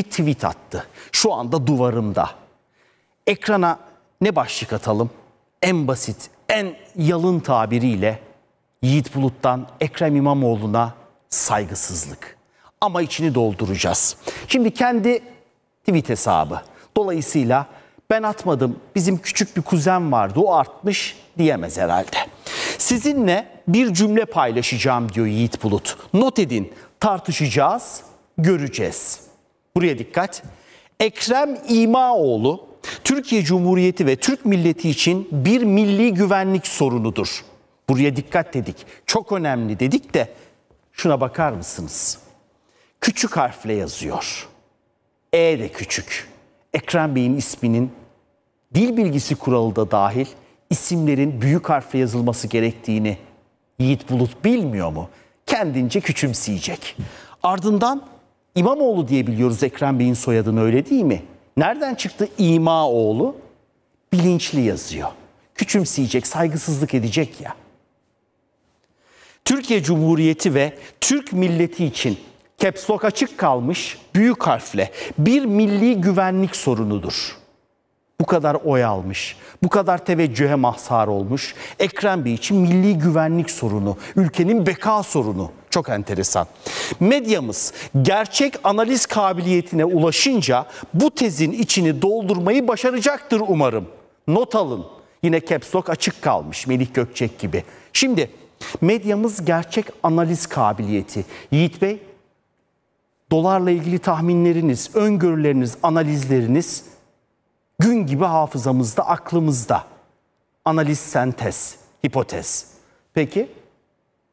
bir tweet attı. Şu anda duvarımda. Ekrana ne başlık atalım? En basit, en yalın tabiriyle Yiğit Bulut'tan Ekrem İmamoğlu'na saygısızlık. Ama içini dolduracağız. Şimdi kendi tweet hesabı. Dolayısıyla ben atmadım bizim küçük bir kuzen vardı o artmış diyemez herhalde. Sizinle bir cümle paylaşacağım diyor Yiğit Bulut. Not edin tartışacağız, göreceğiz. Buraya dikkat. Ekrem İmaoğlu Türkiye Cumhuriyeti ve Türk milleti için bir milli güvenlik sorunudur. Buraya dikkat dedik. Çok önemli dedik de şuna bakar mısınız? Küçük harfle yazıyor. E de küçük. Ekrem Bey'in isminin dil bilgisi kuralı da dahil isimlerin büyük harfle yazılması gerektiğini Yiğit Bulut bilmiyor mu? Kendince küçümseyecek. Ardından İmamoğlu diye biliyoruz Ekrem Bey'in soyadını öyle değil mi? Nereden çıktı İmaoğlu? Bilinçli yazıyor. Küçümseyecek, saygısızlık edecek ya. Türkiye Cumhuriyeti ve Türk milleti için caps lock açık kalmış büyük harfle bir milli güvenlik sorunudur. Bu kadar oy almış, bu kadar teveccühe mahsar olmuş. Ekrem Bey için milli güvenlik sorunu, ülkenin beka sorunu. Çok enteresan. Medyamız gerçek analiz kabiliyetine ulaşınca bu tezin içini doldurmayı başaracaktır umarım. Not alın. Yine caps lock açık kalmış Melih Gökçek gibi. Şimdi medyamız gerçek analiz kabiliyeti. Yiğit Bey dolarla ilgili tahminleriniz, öngörüleriniz, analizleriniz gün gibi hafızamızda, aklımızda. Analiz, sentez, hipotez. Peki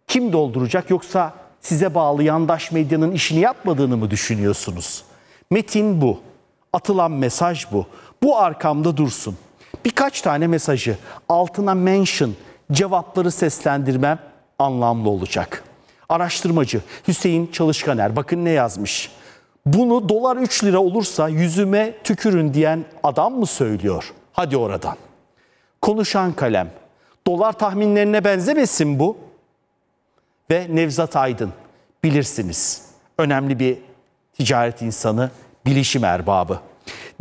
kim dolduracak yoksa size bağlı yandaş medyanın işini yapmadığını mı düşünüyorsunuz? Metin bu. Atılan mesaj bu. Bu arkamda dursun. Birkaç tane mesajı altına mention cevapları seslendirmem anlamlı olacak. Araştırmacı Hüseyin Çalışkaner bakın ne yazmış. Bunu dolar 3 lira olursa yüzüme tükürün diyen adam mı söylüyor? Hadi oradan. Konuşan kalem. Dolar tahminlerine benzemesin bu ve Nevzat Aydın bilirsiniz. Önemli bir ticaret insanı, bilişim erbabı.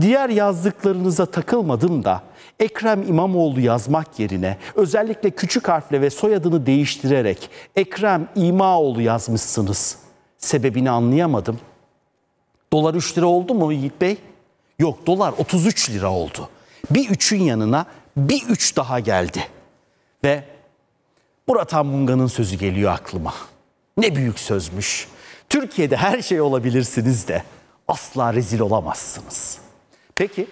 Diğer yazdıklarınıza takılmadım da Ekrem İmamoğlu yazmak yerine özellikle küçük harfle ve soyadını değiştirerek Ekrem İmaoğlu yazmışsınız. Sebebini anlayamadım. Dolar 3 lira oldu mu Yiğit Bey? Yok dolar 33 lira oldu. Bir üçün yanına bir üç daha geldi. Ve Murat Anmunga'nın sözü geliyor aklıma. Ne büyük sözmüş. Türkiye'de her şey olabilirsiniz de asla rezil olamazsınız. Peki